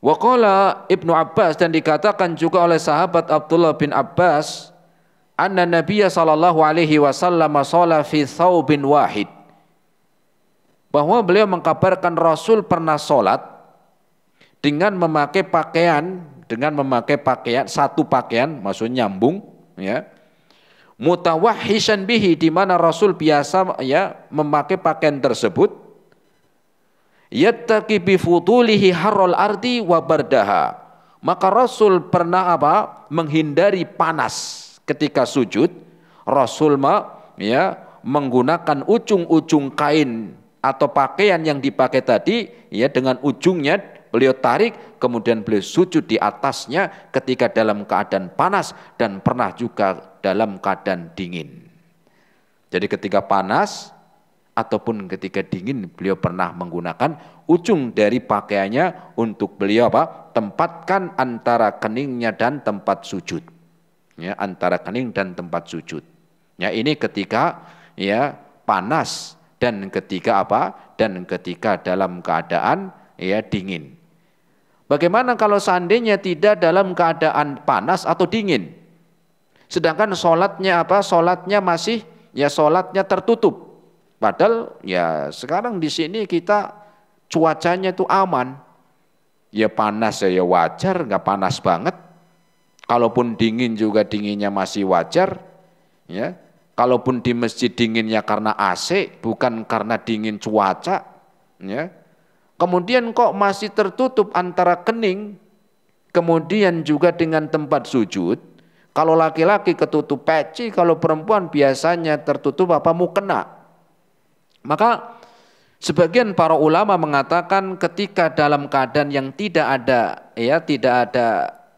Waqala Ibnu Abbas dan dikatakan juga oleh sahabat Abdullah bin Abbas anna Nabiya sallallahu alaihi wasallam sholat fi thawbin wahid bahwa beliau mengkabarkan Rasul pernah sholat dengan memakai pakaian dengan memakai pakaian satu pakaian maksud nyambung ya mutawahhisan bihi di mana Rasul biasa ya memakai pakaian tersebut yattaqi bi futulihi harral ardi wa bardaha. Maka Rasul pernah apa? menghindari panas ketika sujud. Rasul ma, ya menggunakan ujung-ujung kain atau pakaian yang dipakai tadi ya dengan ujungnya beliau tarik kemudian beliau sujud di atasnya ketika dalam keadaan panas dan pernah juga dalam keadaan dingin. Jadi ketika panas ataupun ketika dingin beliau pernah menggunakan ujung dari pakaiannya untuk beliau apa? tempatkan antara keningnya dan tempat sujud. Ya, antara kening dan tempat sujud. Ya, ini ketika ya panas dan ketika apa? dan ketika dalam keadaan ya dingin. Bagaimana kalau seandainya tidak dalam keadaan panas atau dingin? Sedangkan sholatnya apa? Sholatnya masih ya sholatnya tertutup Padahal ya sekarang di sini kita cuacanya itu aman. Ya panas ya, ya wajar, nggak panas banget. Kalaupun dingin juga dinginnya masih wajar. Ya, kalaupun di masjid dinginnya karena AC, bukan karena dingin cuaca. Ya, kemudian kok masih tertutup antara kening, kemudian juga dengan tempat sujud. Kalau laki-laki ketutup peci, kalau perempuan biasanya tertutup apa mukena. kena maka sebagian para ulama mengatakan ketika dalam keadaan yang tidak ada ya tidak ada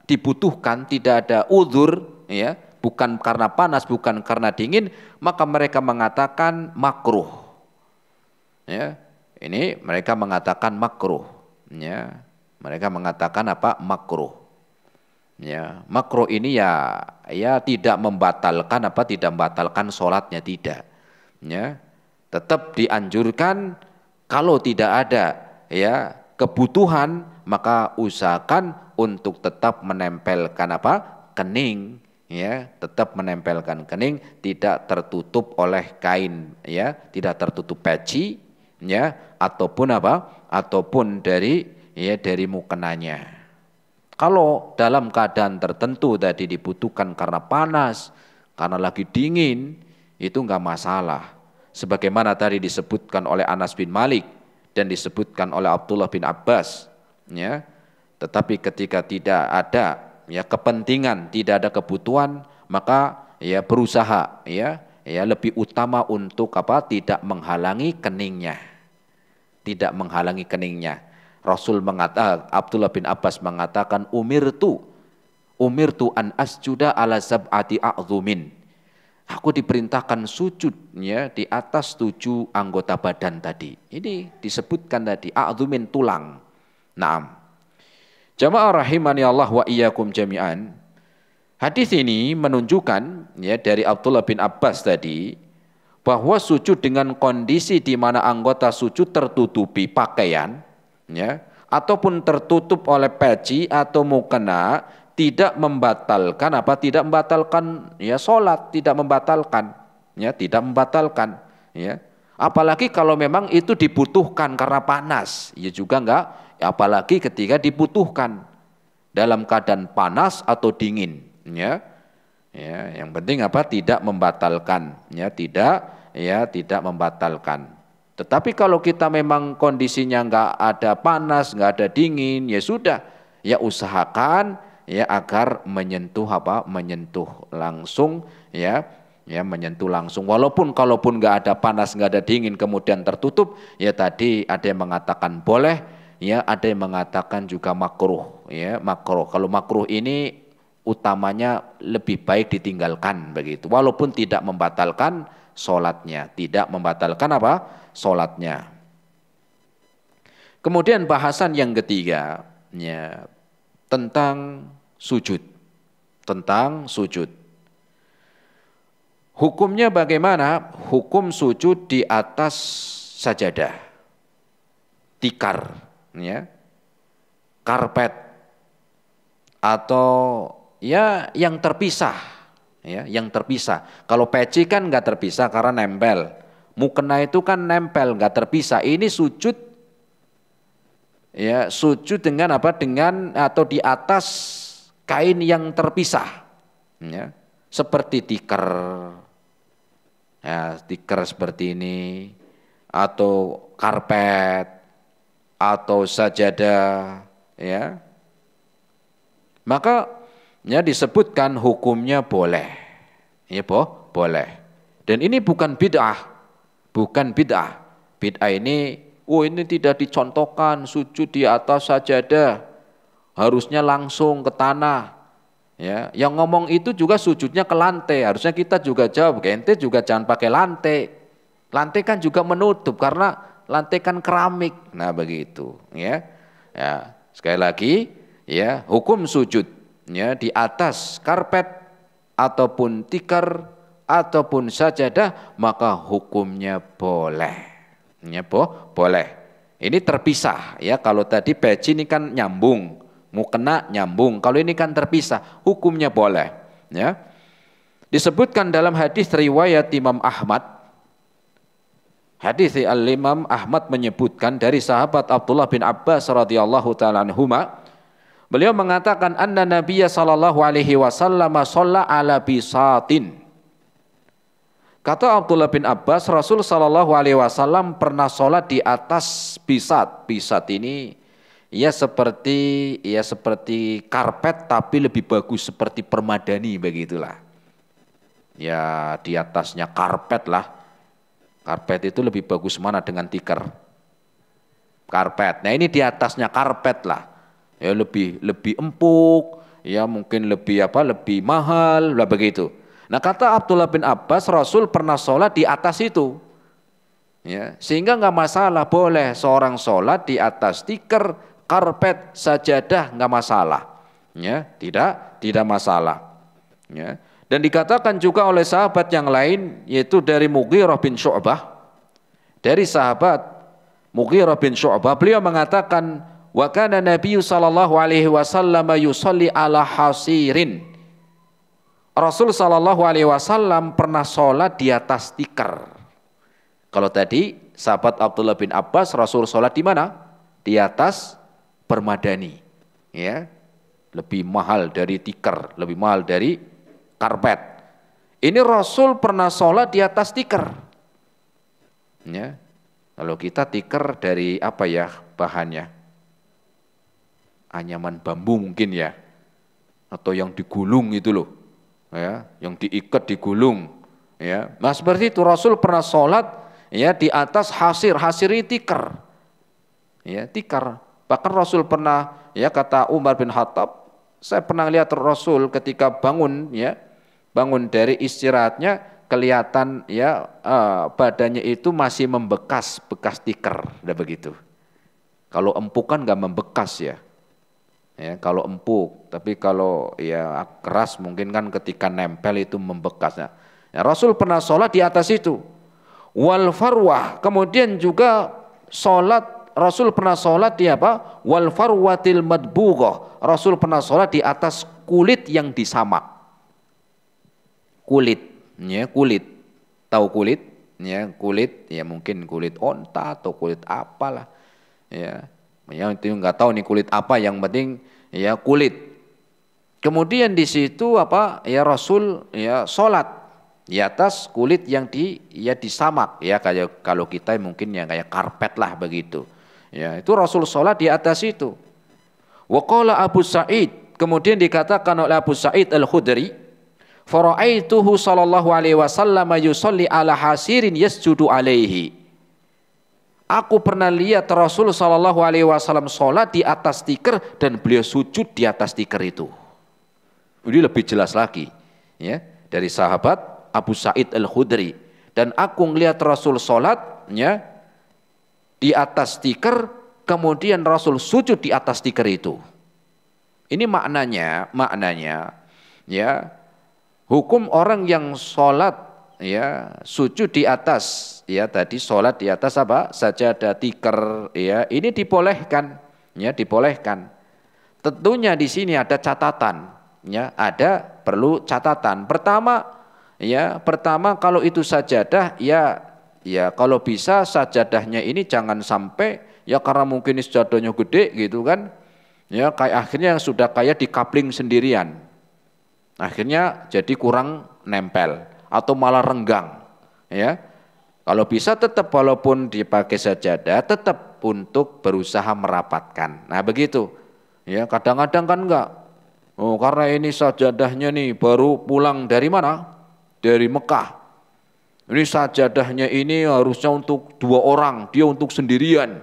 dibutuhkan, tidak ada uzur ya, bukan karena panas, bukan karena dingin, maka mereka mengatakan makruh. Ya, ini mereka mengatakan makruh. Ya, mereka mengatakan apa? Makruh. Ya, makruh ini ya ya tidak membatalkan apa tidak membatalkan sholatnya tidak. Ya, tetap dianjurkan kalau tidak ada ya kebutuhan maka usahakan untuk tetap menempelkan apa kening ya tetap menempelkan kening tidak tertutup oleh kain ya tidak tertutup peci ya ataupun apa ataupun dari ya dari mukenanya kalau dalam keadaan tertentu tadi dibutuhkan karena panas karena lagi dingin itu enggak masalah sebagaimana tadi disebutkan oleh Anas bin Malik dan disebutkan oleh Abdullah bin Abbas ya tetapi ketika tidak ada ya kepentingan tidak ada kebutuhan maka ya berusaha ya ya lebih utama untuk apa tidak menghalangi keningnya tidak menghalangi keningnya Rasul mengatakan Abdullah bin Abbas mengatakan umirtu umirtu an asjuda ala sab'ati a'zumin Aku diperintahkan sujudnya di atas tujuh anggota badan tadi. Ini disebutkan tadi, a'zumin tulang. Naam. Jamaah rahimani Allah wa iyyakum jami'an. Hadis ini menunjukkan ya dari Abdullah bin Abbas tadi bahwa sujud dengan kondisi di mana anggota sujud tertutupi pakaian ya ataupun tertutup oleh peci atau mukena tidak membatalkan apa tidak membatalkan ya sholat tidak membatalkan ya tidak membatalkan ya. Apalagi kalau memang itu dibutuhkan karena panas, ya juga enggak ya, apalagi ketika dibutuhkan dalam keadaan panas atau dingin ya. Ya, yang penting apa tidak membatalkan ya, tidak ya tidak membatalkan. Tetapi kalau kita memang kondisinya enggak ada panas, enggak ada dingin, ya sudah, ya usahakan ya agar menyentuh apa menyentuh langsung ya ya menyentuh langsung walaupun kalaupun nggak ada panas nggak ada dingin kemudian tertutup ya tadi ada yang mengatakan boleh ya ada yang mengatakan juga makruh ya makruh kalau makruh ini utamanya lebih baik ditinggalkan begitu walaupun tidak membatalkan sholatnya tidak membatalkan apa sholatnya kemudian bahasan yang ketiga ya tentang sujud. Tentang sujud. Hukumnya bagaimana? Hukum sujud di atas sajadah. Tikar, ya. Karpet atau ya yang terpisah, ya, yang terpisah. Kalau peci kan nggak terpisah karena nempel. Mukena itu kan nempel, nggak terpisah. Ini sujud ya sujud dengan apa dengan atau di atas kain yang terpisah ya seperti tikar ya tikar seperti ini atau karpet atau sajadah ya maka ya disebutkan hukumnya boleh ya boh boleh dan ini bukan bid'ah bukan bid'ah bid'ah ini Oh ini tidak dicontohkan sujud di atas sajadah. Harusnya langsung ke tanah. Ya, yang ngomong itu juga sujudnya ke lantai. Harusnya kita juga jawab, ente juga jangan pakai lantai. Lantai kan juga menutup karena lantai kan keramik. Nah, begitu, ya. Ya, sekali lagi, ya, hukum sujud ya di atas karpet ataupun tikar ataupun sajadah maka hukumnya boleh. Ya, boh, boleh. Ini terpisah ya kalau tadi peci ini kan nyambung, mukena nyambung. Kalau ini kan terpisah, hukumnya boleh. Ya. Disebutkan dalam hadis riwayat Imam Ahmad Hadis Al-Imam Ahmad menyebutkan dari sahabat Abdullah bin Abbas radhiyallahu taala anhuma beliau mengatakan anna nabiyya sallallahu alaihi wasallam shalla ala bisatin Kata Abdullah bin Abbas, Rasul Shallallahu Alaihi Wasallam pernah sholat di atas bisat. Bisat ini ya seperti ya seperti karpet tapi lebih bagus seperti permadani begitulah. Ya di atasnya karpet lah. Karpet itu lebih bagus mana dengan tikar? Karpet. Nah ini di atasnya karpet lah. Ya lebih lebih empuk, ya mungkin lebih apa? Lebih mahal lah begitu. Nah kata Abdullah bin Abbas, Rasul pernah sholat di atas itu. Ya, sehingga nggak masalah, boleh seorang sholat di atas tikar, karpet, sajadah nggak masalah. Ya, tidak, tidak masalah. Ya. Dan dikatakan juga oleh sahabat yang lain, yaitu dari Mughirah bin Syu'bah. Dari sahabat Mughirah bin Syu'bah, beliau mengatakan, Wa kana Nabi sallallahu alaihi wasallam yusalli ala hasirin Rasul Shallallahu Alaihi Wasallam pernah sholat di atas tikar. Kalau tadi sahabat Abdullah bin Abbas Rasul sholat di mana? Di atas permadani, ya lebih mahal dari tikar, lebih mahal dari karpet. Ini Rasul pernah sholat di atas tikar. Ya. Kalau kita tikar dari apa ya bahannya? Anyaman bambu mungkin ya. Atau yang digulung itu loh ya, yang diikat digulung. Ya. Nah seperti itu Rasul pernah sholat ya di atas hasir, hasir ini tikar, ya tikar. Bahkan Rasul pernah ya kata Umar bin Khattab, saya pernah lihat Rasul ketika bangun ya bangun dari istirahatnya kelihatan ya uh, badannya itu masih membekas bekas tikar, udah begitu. Kalau empukan nggak membekas ya, ya kalau empuk tapi kalau ya keras mungkin kan ketika nempel itu membekasnya. Nah, Rasul pernah sholat di atas itu wal farwah kemudian juga sholat Rasul pernah sholat di apa wal farwatil madbughah Rasul pernah sholat di atas kulit yang disamak kulit ya kulit tahu kulit ya kulit ya mungkin kulit onta atau kulit apalah ya Ya itu nggak tahu nih kulit apa yang penting ya kulit. Kemudian di situ apa ya Rasul ya sholat di atas kulit yang di ya disamak ya kayak kalau kita mungkin ya kayak karpet lah begitu. Ya itu Rasul sholat di atas itu. Wakola Abu Sa'id kemudian dikatakan oleh Abu Sa'id al Khudri Faraituhu sallallahu alaihi wasallam yusalli ala hasirin yasjudu alaihi. Aku pernah lihat Rasul Shallallahu Alaihi Wasallam sholat di atas tikar dan beliau sujud di atas tikar itu. Jadi lebih jelas lagi, ya dari sahabat Abu Said Al Khudri. Dan aku melihat Rasul sholatnya di atas tikar, kemudian Rasul sujud di atas tikar itu. Ini maknanya, maknanya, ya hukum orang yang sholat ya sujud di atas ya tadi sholat di atas apa saja ada tikar ya ini dibolehkan ya dibolehkan tentunya di sini ada catatan ya ada perlu catatan pertama ya pertama kalau itu sajadah ya ya kalau bisa sajadahnya ini jangan sampai ya karena mungkin sajadahnya gede gitu kan ya kayak akhirnya yang sudah kayak dikapling sendirian akhirnya jadi kurang nempel atau malah renggang ya kalau bisa tetap walaupun dipakai sajadah tetap untuk berusaha merapatkan nah begitu ya kadang-kadang kan enggak oh karena ini sajadahnya nih baru pulang dari mana dari Mekah ini sajadahnya ini harusnya untuk dua orang, dia untuk sendirian.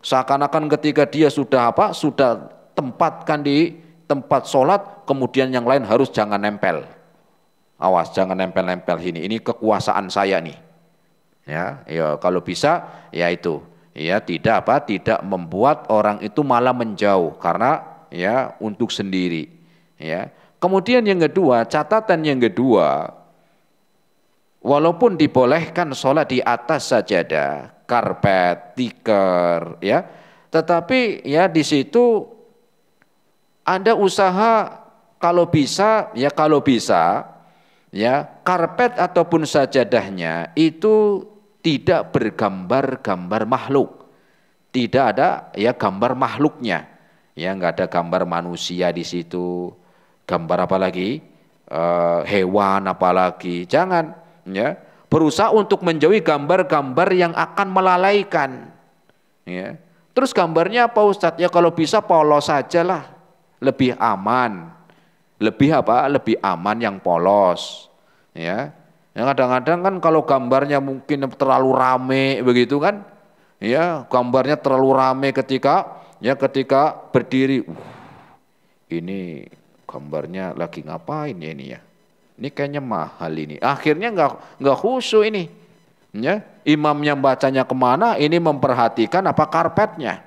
Seakan-akan ketika dia sudah apa? Sudah tempatkan di tempat sholat, kemudian yang lain harus jangan nempel. Awas jangan nempel-nempel sini Ini kekuasaan saya nih. Ya, ya kalau bisa ya itu. Ya, tidak apa? Tidak membuat orang itu malah menjauh karena ya untuk sendiri. Ya. Kemudian yang kedua, catatan yang kedua, walaupun dibolehkan sholat di atas sajadah, karpet, tikar, ya, tetapi ya di situ anda usaha kalau bisa ya kalau bisa ya karpet ataupun sajadahnya itu tidak bergambar-gambar makhluk tidak ada ya gambar makhluknya ya nggak ada gambar manusia di situ gambar apalagi e, eh, hewan apalagi jangan ya berusaha untuk menjauhi gambar-gambar yang akan melalaikan ya terus gambarnya apa Ustadz ya kalau bisa polos sajalah lah lebih aman lebih apa? Lebih aman yang polos. Ya. yang kadang-kadang kan kalau gambarnya mungkin terlalu rame begitu kan, ya gambarnya terlalu rame ketika ya ketika berdiri. Uh, ini gambarnya lagi ngapain ya ini ya? Ini kayaknya mahal ini. Akhirnya nggak nggak khusyuk ini. Ya, imamnya bacanya kemana? Ini memperhatikan apa karpetnya.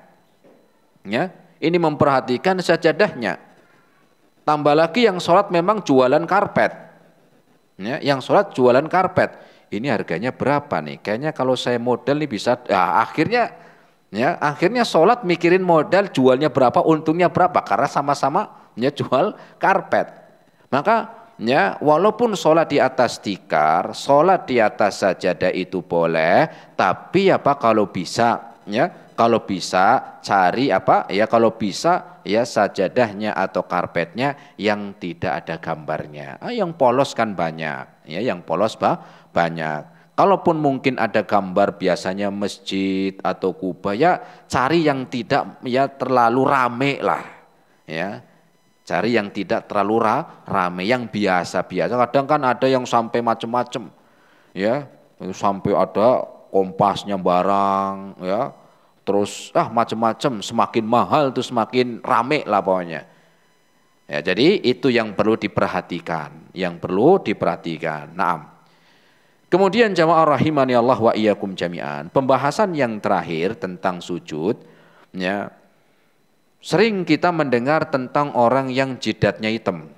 Ya, ini memperhatikan sajadahnya Tambah lagi yang sholat memang jualan karpet. Ya, yang sholat jualan karpet. Ini harganya berapa nih? Kayaknya kalau saya modal nih bisa, ya akhirnya ya akhirnya sholat mikirin modal jualnya berapa, untungnya berapa. Karena sama-sama ya, jual karpet. Maka Ya, walaupun sholat di atas tikar, sholat di atas sajadah itu boleh, tapi apa kalau bisa, ya kalau bisa cari apa ya kalau bisa ya sajadahnya atau karpetnya yang tidak ada gambarnya ah, yang polos kan banyak ya yang polos bah, banyak Kalaupun mungkin ada gambar biasanya masjid atau kubah ya cari yang tidak ya terlalu rame lah ya cari yang tidak terlalu ra, rame yang biasa-biasa kadang kan ada yang sampai macam-macam ya sampai ada kompasnya barang ya terus ah macam-macam semakin mahal tuh semakin rame lah pokoknya. Ya, jadi itu yang perlu diperhatikan, yang perlu diperhatikan. Naam. Kemudian jamaah rahimani Allah wa iyyakum jami'an. Pembahasan yang terakhir tentang sujud ya. Sering kita mendengar tentang orang yang jidatnya hitam.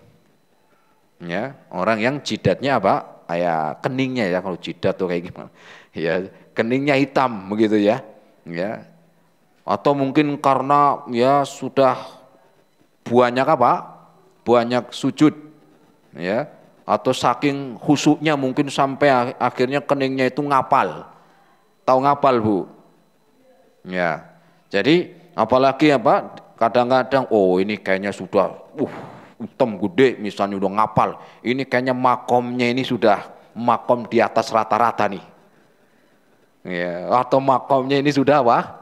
Ya, orang yang jidatnya apa? Kayak keningnya ya kalau jidat tuh kayak gimana. Ya, keningnya hitam begitu ya. Ya, atau mungkin karena ya sudah banyak apa? Banyak sujud ya atau saking khusuknya mungkin sampai akhirnya keningnya itu ngapal. Tahu ngapal, Bu? Ya. Jadi apalagi apa? Ya, kadang-kadang oh ini kayaknya sudah uh utem gede misalnya udah ngapal. Ini kayaknya makomnya ini sudah makom di atas rata-rata nih. Ya, atau makomnya ini sudah wah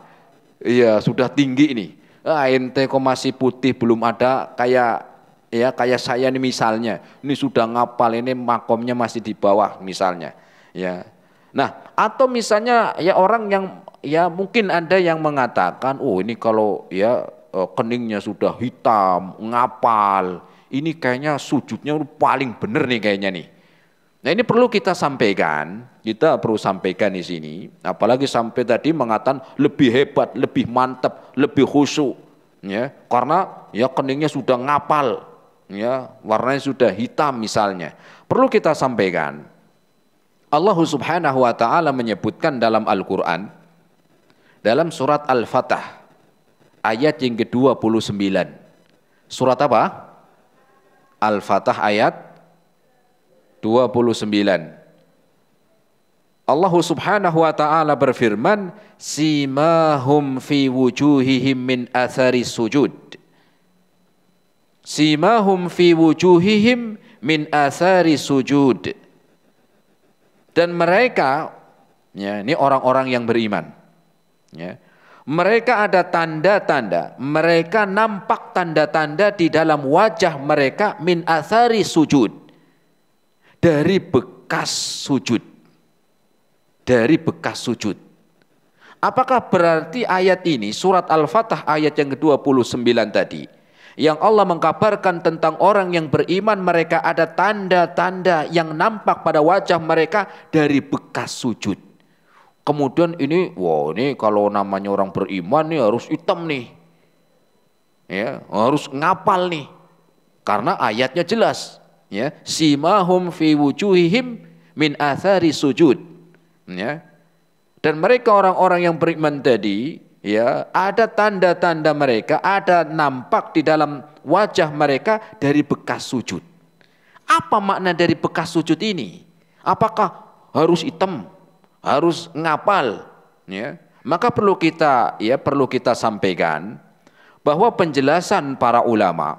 Iya, sudah tinggi ini. Ah, ente kok masih putih belum ada kayak ya kayak saya nih misalnya. Ini sudah ngapal ini makomnya masih di bawah misalnya. Ya. Nah, atau misalnya ya orang yang ya mungkin ada yang mengatakan, "Oh, ini kalau ya eh, keningnya sudah hitam, ngapal. Ini kayaknya sujudnya paling benar nih kayaknya nih." Nah, ini perlu kita sampaikan kita perlu sampaikan di sini. Apalagi sampai tadi mengatakan lebih hebat, lebih mantap, lebih khusyuk. Ya, karena ya keningnya sudah ngapal, ya warnanya sudah hitam misalnya. Perlu kita sampaikan. Allah Subhanahu wa taala menyebutkan dalam Al-Qur'an dalam surat Al-Fatah ayat yang ke-29. Surat apa? Al-Fatah ayat 29. Allah Subhanahu wa taala berfirman, "Simahum fi wujuhihim min athari sujud." Simahum fi wujuhihim min athari sujud. Dan mereka ya, ini orang-orang yang beriman. Ya. Mereka ada tanda-tanda, mereka nampak tanda-tanda di dalam wajah mereka min athari sujud. Dari bekas sujud dari bekas sujud. Apakah berarti ayat ini surat Al-Fatah ayat yang ke-29 tadi yang Allah mengkabarkan tentang orang yang beriman mereka ada tanda-tanda yang nampak pada wajah mereka dari bekas sujud. Kemudian ini, wah ini kalau namanya orang beriman nih harus hitam nih. Ya, harus ngapal nih. Karena ayatnya jelas, ya. Simahum fi wujuhihim min athari sujud ya. Dan mereka orang-orang yang beriman tadi, ya, ada tanda-tanda mereka, ada nampak di dalam wajah mereka dari bekas sujud. Apa makna dari bekas sujud ini? Apakah harus hitam, harus ngapal, ya? Maka perlu kita ya perlu kita sampaikan bahwa penjelasan para ulama,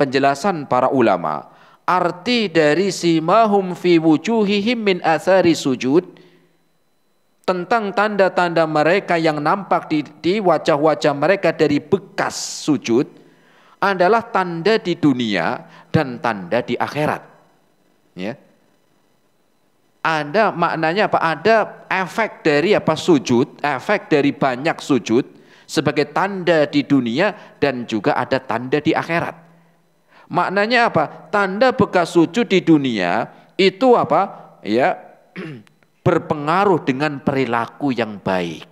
penjelasan para ulama arti dari simahum fi wujuhihim min athari sujud tentang tanda-tanda mereka yang nampak di, di wajah-wajah mereka dari bekas sujud adalah tanda di dunia dan tanda di akhirat. Ya. Ada maknanya apa? Ada efek dari apa sujud, efek dari banyak sujud sebagai tanda di dunia dan juga ada tanda di akhirat. Maknanya apa? Tanda bekas sujud di dunia itu apa? Ya, berpengaruh dengan perilaku yang baik.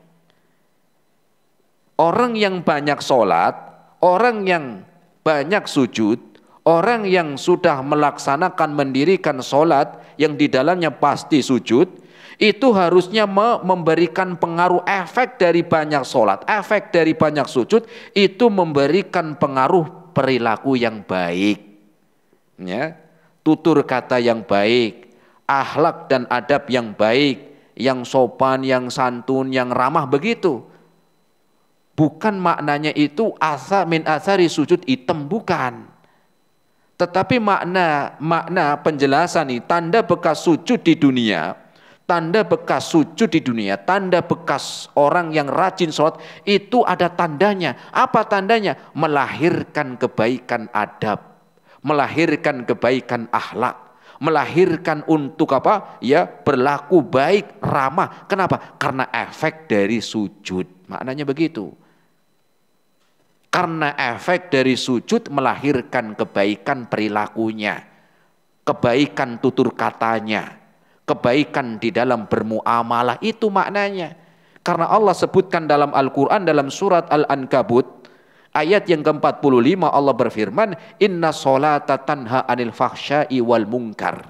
Orang yang banyak sholat, orang yang banyak sujud, orang yang sudah melaksanakan mendirikan sholat yang di dalamnya pasti sujud, itu harusnya memberikan pengaruh efek dari banyak sholat, efek dari banyak sujud, itu memberikan pengaruh perilaku yang baik. Ya, tutur kata yang baik, akhlak dan adab yang baik, yang sopan, yang santun, yang ramah begitu. Bukan maknanya itu asa min asari sujud hitam bukan. Tetapi makna makna penjelasan ini tanda bekas sujud di dunia, tanda bekas sujud di dunia, tanda bekas orang yang rajin sholat itu ada tandanya. Apa tandanya? Melahirkan kebaikan adab, melahirkan kebaikan akhlak melahirkan untuk apa? Ya, berlaku baik, ramah. Kenapa? Karena efek dari sujud. Maknanya begitu. Karena efek dari sujud melahirkan kebaikan perilakunya, kebaikan tutur katanya, kebaikan di dalam bermuamalah itu maknanya. Karena Allah sebutkan dalam Al-Qur'an dalam surat Al-Ankabut Ayat yang ke-45 Allah berfirman, "Inna sholata tanha anil fahsya'i wal munkar."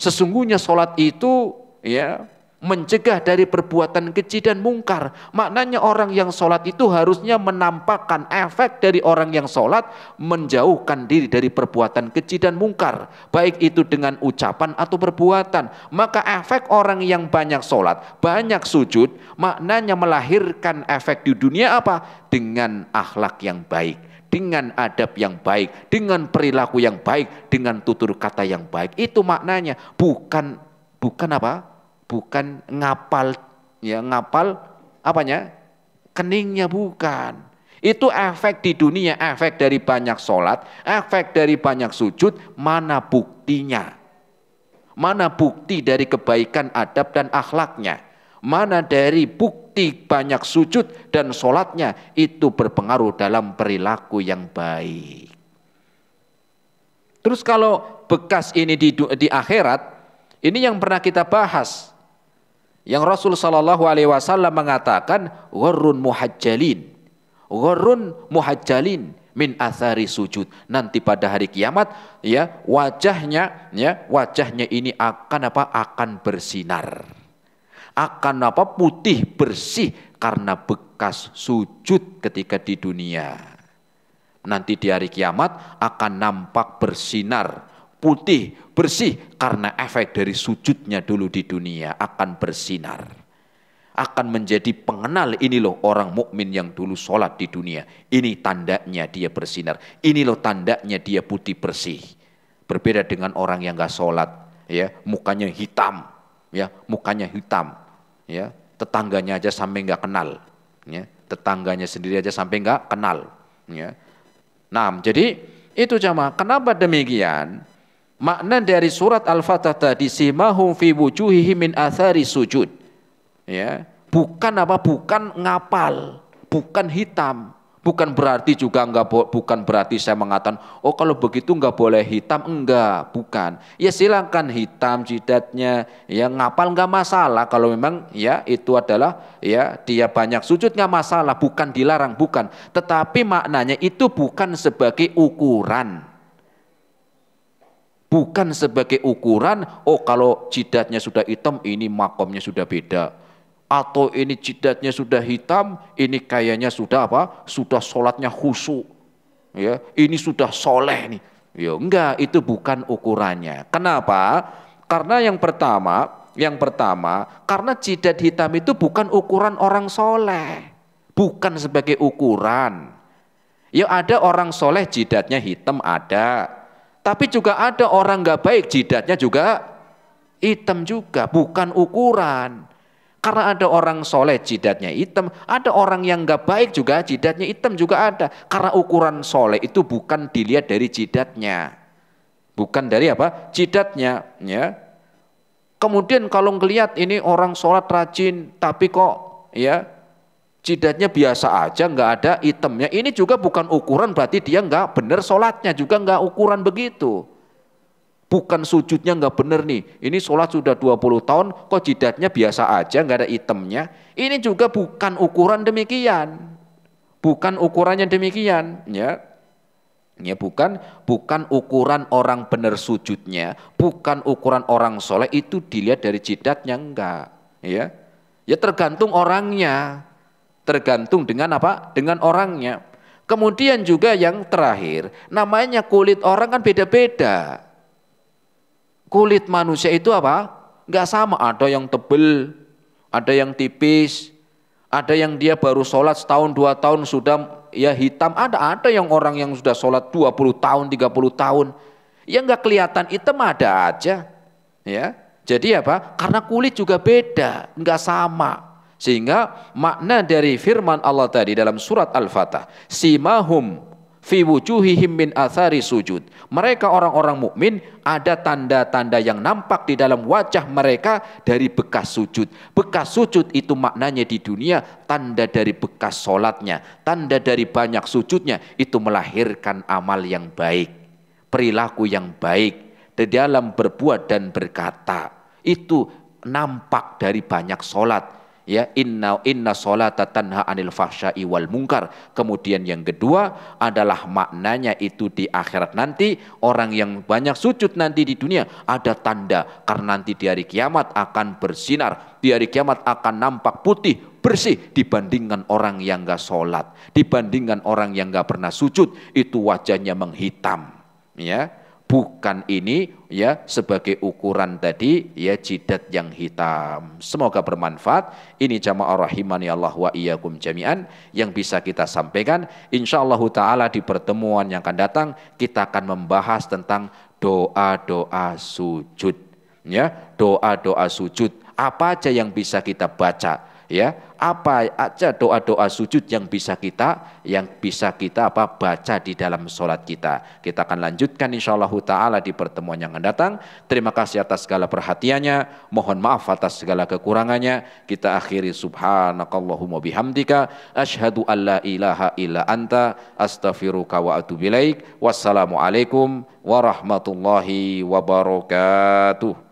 Sesungguhnya solat itu ya mencegah dari perbuatan keji dan mungkar. Maknanya orang yang sholat itu harusnya menampakkan efek dari orang yang sholat menjauhkan diri dari perbuatan keji dan mungkar. Baik itu dengan ucapan atau perbuatan. Maka efek orang yang banyak sholat, banyak sujud, maknanya melahirkan efek di dunia apa? Dengan akhlak yang baik dengan adab yang baik, dengan perilaku yang baik, dengan tutur kata yang baik. Itu maknanya, bukan bukan apa? bukan ngapal ya ngapal apanya keningnya bukan itu efek di dunia efek dari banyak sholat efek dari banyak sujud mana buktinya mana bukti dari kebaikan adab dan akhlaknya mana dari bukti banyak sujud dan sholatnya itu berpengaruh dalam perilaku yang baik terus kalau bekas ini di, di akhirat ini yang pernah kita bahas yang Rasul Shallallahu Alaihi Wasallam mengatakan gorun muhajjalin, gorun muhajjalin min athari sujud. Nanti pada hari kiamat ya wajahnya ya wajahnya ini akan apa? akan bersinar. Akan apa? putih bersih karena bekas sujud ketika di dunia. Nanti di hari kiamat akan nampak bersinar putih, bersih karena efek dari sujudnya dulu di dunia akan bersinar. Akan menjadi pengenal ini loh orang mukmin yang dulu sholat di dunia. Ini tandanya dia bersinar. Ini loh tandanya dia putih bersih. Berbeda dengan orang yang gak sholat. Ya, mukanya hitam. Ya, mukanya hitam. Ya, tetangganya aja sampai nggak kenal. Ya, tetangganya sendiri aja sampai nggak kenal. Ya. Nah, jadi itu cama. Kenapa demikian? makna dari surat Al-Fatah tadi simahum fi wujuhihim min athari sujud. Ya, bukan apa? Bukan ngapal, bukan hitam. Bukan berarti juga enggak bukan berarti saya mengatakan oh kalau begitu enggak boleh hitam enggak bukan ya silakan hitam jidatnya ya ngapal enggak masalah kalau memang ya itu adalah ya dia banyak sujud enggak masalah bukan dilarang bukan tetapi maknanya itu bukan sebagai ukuran Bukan sebagai ukuran, oh kalau jidatnya sudah hitam, ini makomnya sudah beda. Atau ini jidatnya sudah hitam, ini kayaknya sudah apa? Sudah sholatnya khusyuk. Ya, ini sudah soleh nih. Ya enggak, itu bukan ukurannya. Kenapa? Karena yang pertama, yang pertama, karena jidat hitam itu bukan ukuran orang soleh. Bukan sebagai ukuran. Ya ada orang soleh jidatnya hitam ada, tapi juga ada orang nggak baik, jidatnya juga hitam juga, bukan ukuran. Karena ada orang soleh jidatnya hitam, ada orang yang nggak baik juga jidatnya hitam juga ada. Karena ukuran soleh itu bukan dilihat dari jidatnya, bukan dari apa jidatnya, ya. Kemudian kalau ngelihat ini orang sholat rajin, tapi kok ya Jidatnya biasa aja, nggak ada itemnya. Ini juga bukan ukuran, berarti dia nggak benar sholatnya juga nggak ukuran begitu. Bukan sujudnya nggak benar nih. Ini sholat sudah 20 tahun, kok jidatnya biasa aja, nggak ada itemnya. Ini juga bukan ukuran demikian. Bukan ukurannya demikian, ya ya bukan bukan ukuran orang benar sujudnya bukan ukuran orang soleh itu dilihat dari jidatnya enggak ya ya tergantung orangnya tergantung dengan apa? Dengan orangnya. Kemudian juga yang terakhir, namanya kulit orang kan beda-beda. Kulit manusia itu apa? nggak sama, ada yang tebel, ada yang tipis, ada yang dia baru sholat setahun dua tahun sudah ya hitam, ada ada yang orang yang sudah sholat 20 tahun, 30 tahun. Ya nggak kelihatan hitam ada aja. Ya. Jadi apa? Karena kulit juga beda, nggak sama. Sehingga makna dari firman Allah tadi dalam surat Al-Fatah, simahum fi wujuhihim min athari sujud. Mereka orang-orang mukmin ada tanda-tanda yang nampak di dalam wajah mereka dari bekas sujud. Bekas sujud itu maknanya di dunia tanda dari bekas solatnya, tanda dari banyak sujudnya itu melahirkan amal yang baik, perilaku yang baik di dalam berbuat dan berkata. Itu nampak dari banyak solat ya inna inna solata tanha anil fahsyai wal mungkar kemudian yang kedua adalah maknanya itu di akhirat nanti orang yang banyak sujud nanti di dunia ada tanda karena nanti di hari kiamat akan bersinar di hari kiamat akan nampak putih bersih dibandingkan orang yang gak sholat dibandingkan orang yang gak pernah sujud itu wajahnya menghitam ya bukan ini ya sebagai ukuran tadi ya jidat yang hitam. Semoga bermanfaat. Ini jamaah rahimani Allah wa iyyakum jami'an yang bisa kita sampaikan. Insyaallah taala di pertemuan yang akan datang kita akan membahas tentang doa-doa sujud. Ya, doa-doa sujud apa aja yang bisa kita baca ya apa aja doa-doa sujud yang bisa kita yang bisa kita apa baca di dalam sholat kita kita akan lanjutkan insyaallah taala di pertemuan yang akan datang terima kasih atas segala perhatiannya mohon maaf atas segala kekurangannya kita akhiri subhanakallahumma bihamdika asyhadu alla ilaha illa anta astaghfiruka wa atubu wassalamualaikum warahmatullahi wabarakatuh